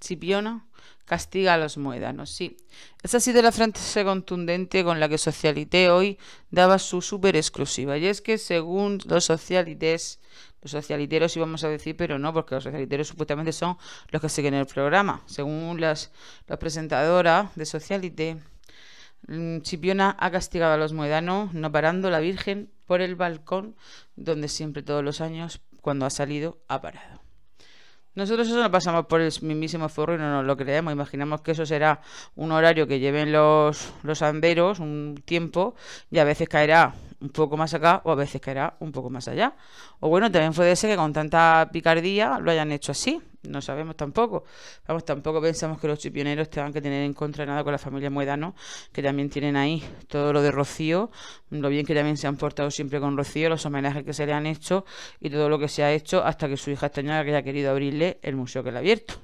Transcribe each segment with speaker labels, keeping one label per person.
Speaker 1: Cipiona, castiga a los muedanos. sí. Esa ha sido la frase contundente con la que Socialité hoy daba su super exclusiva. Y es que según los socialites, los socialiteros íbamos a decir, pero no, porque los socialiteros supuestamente son los que siguen el programa. Según las, las presentadoras de Socialité, Chipiona mm, ha castigado a los muedanos no parando la Virgen por el balcón donde siempre todos los años, cuando ha salido, ha parado. Nosotros eso lo pasamos por el mismísimo forro y no nos lo creemos. Imaginamos que eso será un horario que lleven los, los anderos un tiempo y a veces caerá un poco más acá o a veces caerá un poco más allá. O bueno, también puede ser que con tanta picardía lo hayan hecho así no sabemos tampoco. Vamos, tampoco pensamos que los chipioneros tengan que tener en contra nada con la familia Muedano, que también tienen ahí todo lo de Rocío, lo bien que también se han portado siempre con Rocío, los homenajes que se le han hecho y todo lo que se ha hecho hasta que su hija extrañada que haya querido abrirle el museo que le ha abierto.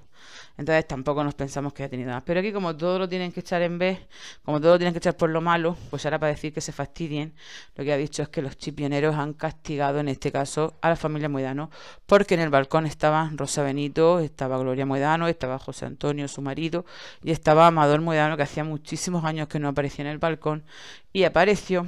Speaker 1: Entonces tampoco nos pensamos que ha tenido nada Pero aquí como todo lo tienen que echar en vez, como todo lo tienen que echar por lo malo, pues ahora para decir que se fastidien, lo que ha dicho es que los chipioneros han castigado en este caso a la familia Moedano, porque en el balcón estaban Rosa Benito, estaba Gloria Moedano, estaba José Antonio, su marido, y estaba Amador Moedano, que hacía muchísimos años que no aparecía en el balcón, y apareció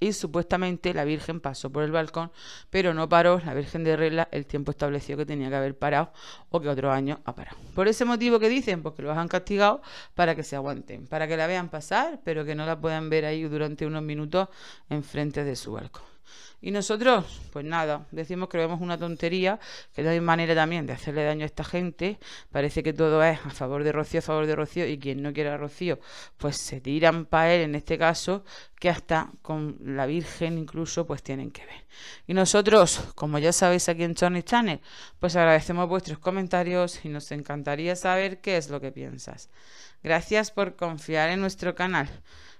Speaker 1: y supuestamente la Virgen pasó por el balcón, pero no paró la Virgen de Regla el tiempo establecido que tenía que haber parado o que otro año ha parado. Por ese motivo que dicen, porque pues, los han castigado para que se aguanten, para que la vean pasar, pero que no la puedan ver ahí durante unos minutos enfrente de su balcón. Y nosotros, pues nada, decimos que lo vemos una tontería, que no hay manera también de hacerle daño a esta gente. Parece que todo es a favor de Rocío, a favor de Rocío, y quien no quiera a Rocío, pues se tiran para él en este caso, que hasta con la Virgen incluso, pues tienen que ver. Y nosotros, como ya sabéis aquí en Sony Channel, pues agradecemos vuestros comentarios y nos encantaría saber qué es lo que piensas. Gracias por confiar en nuestro canal.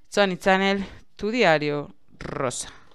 Speaker 1: Sony Channel, tu diario rosa.